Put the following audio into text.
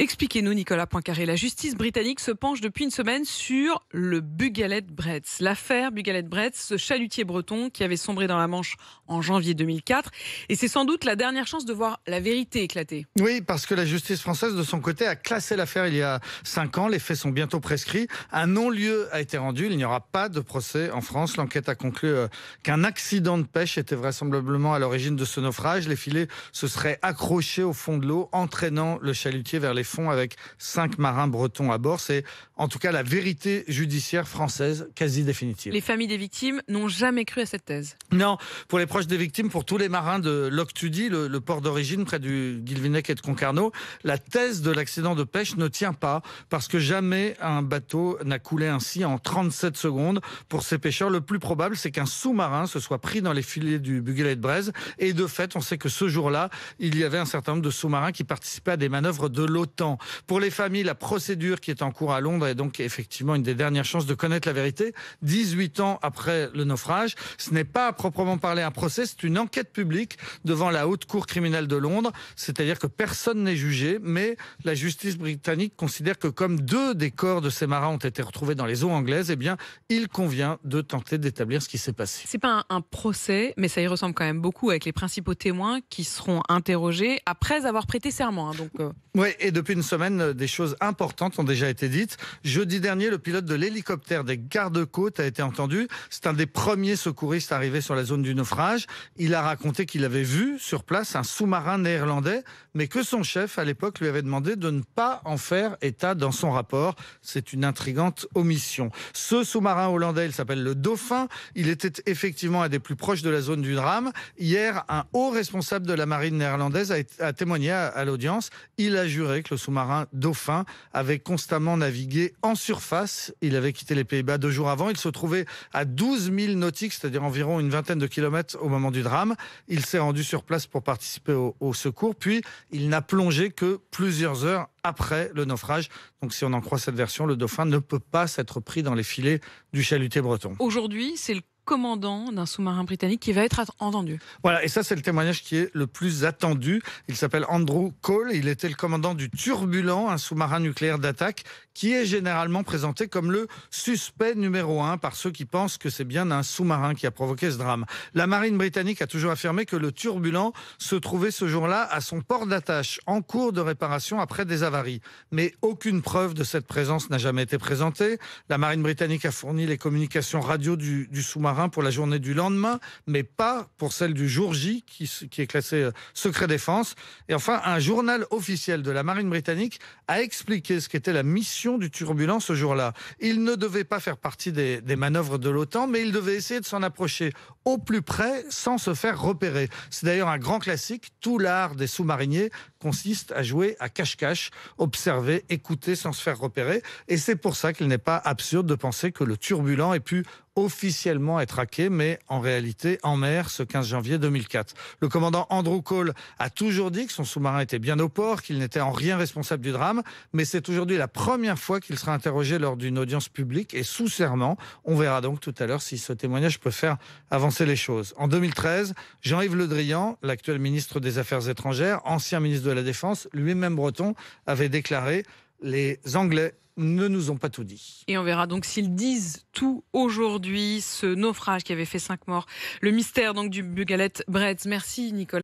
Expliquez-nous, Nicolas Poincaré. La justice britannique se penche depuis une semaine sur le bugalette Bretz. L'affaire bugalette Bretz, ce chalutier breton qui avait sombré dans la Manche en janvier 2004. Et c'est sans doute la dernière chance de voir la vérité éclater. Oui, parce que la justice française, de son côté, a classé l'affaire il y a cinq ans. Les faits sont bientôt prescrits. Un non-lieu a été rendu. Il n'y aura pas de procès en France. L'enquête a conclu euh, qu'un accident de pêche était vraisemblablement à l'origine de ce naufrage. Les filets se seraient accrochés au fond de l'eau, entraînant le chalutier vers les fond avec cinq marins bretons à bord. C'est en tout cas la vérité judiciaire française quasi définitive. Les familles des victimes n'ont jamais cru à cette thèse. Non, pour les proches des victimes, pour tous les marins de Loctudie, le, le port d'origine près du Guilvinec et de Concarneau, la thèse de l'accident de pêche ne tient pas parce que jamais un bateau n'a coulé ainsi en 37 secondes. Pour ces pêcheurs, le plus probable, c'est qu'un sous-marin se soit pris dans les filets du Buguelet de Braise. Et de fait, on sait que ce jour-là, il y avait un certain nombre de sous-marins qui participaient à des manœuvres de l'OTAN pour les familles, la procédure qui est en cours à Londres est donc effectivement une des dernières chances de connaître la vérité. 18 ans après le naufrage, ce n'est pas à proprement parler un procès, c'est une enquête publique devant la Haute Cour criminelle de Londres, c'est-à-dire que personne n'est jugé, mais la justice britannique considère que comme deux des corps de ces marins ont été retrouvés dans les eaux anglaises, eh bien, il convient de tenter d'établir ce qui s'est passé. C'est pas un, procès, mais ça y ressemble quand même beaucoup avec les principaux témoins qui seront interrogés après avoir prêté serment. Hein, donc, euh. ouais, et une semaine, euh, des choses importantes ont déjà été dites. Jeudi dernier, le pilote de l'hélicoptère des gardes-côtes a été entendu. C'est un des premiers secouristes arrivés sur la zone du naufrage. Il a raconté qu'il avait vu sur place un sous-marin néerlandais, mais que son chef, à l'époque, lui avait demandé de ne pas en faire état dans son rapport. C'est une intrigante omission. Ce sous-marin hollandais, il s'appelle le Dauphin. Il était effectivement un des plus proches de la zone du drame. Hier, un haut responsable de la marine néerlandaise a, témoigné à l'audience. Il a juré que le sous-marin Dauphin avait constamment navigué en surface. Il avait quitté les Pays-Bas deux jours avant. Il se trouvait à 12 000 nautiques, c'est-à-dire environ une vingtaine de kilomètres au moment du drame. Il s'est rendu sur place pour participer au, secours. Puis, il n'a plongé que plusieurs heures après le naufrage. Donc si on en croit cette version, le dauphin ne peut pas s'être pris dans les filets du chalutier breton. Aujourd'hui, c'est le commandant d'un sous-marin britannique qui va être entendu. Voilà, et ça c'est le témoignage qui est le plus attendu. Il s'appelle Andrew Cole, il était le commandant du Turbulent, un sous-marin nucléaire d'attaque qui est généralement présenté comme le suspect numéro un par ceux qui pensent que c'est bien un sous-marin qui a provoqué ce drame. La marine britannique a toujours affirmé que le Turbulent se trouvait ce jour-là à son port d'attache en cours de réparation après des avaries. Mais aucune preuve de cette présence n'a jamais été présentée. La marine britannique a fourni les communications radio du sous-marin pour la journée du lendemain, mais pas pour celle du jour J, qui, est classée euh, secret défense. Et enfin, un journal officiel de la marine britannique a expliqué ce qu'était la mission du turbulent ce jour-là. Il ne devait pas faire partie des manœuvres de l'OTAN, mais il devait essayer de s'en approcher au plus près sans se faire repérer. C'est d'ailleurs un grand classique. Tout l'art des sous-mariniers consiste à jouer à cache-cache, observer, écouter sans se faire repérer. Et c'est pour ça qu'il n'est pas absurde de penser que le turbulent ait pu officiellement être hacké, mais en réalité en mer ce 15 janvier 2004. Le commandant Andrew Cole a toujours dit que son sous-marin était bien au port, qu'il n'était en rien responsable du drame, mais c'est aujourd'hui la première fois qu'il sera interrogé lors d'une audience publique et sous serment. On verra donc tout à l'heure si ce témoignage peut faire avancer les choses. En 2013, Jean-Yves Le Drian, l'actuel ministre des Affaires étrangères, ancien ministre de la Défense, lui-même breton, avait déclaré Les Anglais ne nous ont pas tout dit. Et on verra donc s'ils disent tout aujourd'hui, ce naufrage qui avait fait cinq morts, le mystère donc du Bugalette Bretz. Merci Nicolas.